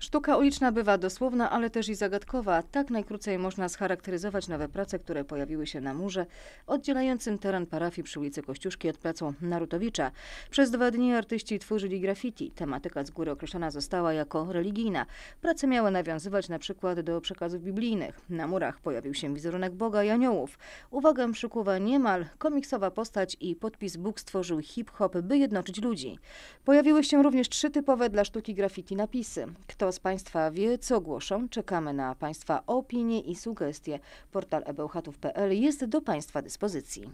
Sztuka uliczna bywa dosłowna, ale też i zagadkowa. Tak najkrócej można scharakteryzować nowe prace, które pojawiły się na murze oddzielającym teren parafii przy ulicy Kościuszki od placu Narutowicza. Przez dwa dni artyści tworzyli graffiti. Tematyka z góry określona została jako religijna. Prace miały nawiązywać na przykład do przekazów biblijnych. Na murach pojawił się wizerunek Boga i aniołów. Uwagę przykuwa niemal komiksowa postać i podpis Bóg stworzył hip-hop, by jednoczyć ludzi. Pojawiły się również trzy typowe dla sztuki graffiti napisy. Kto kto z Państwa wie, co głoszą? Czekamy na Państwa opinie i sugestie. Portal ebełchatów.pl jest do Państwa dyspozycji.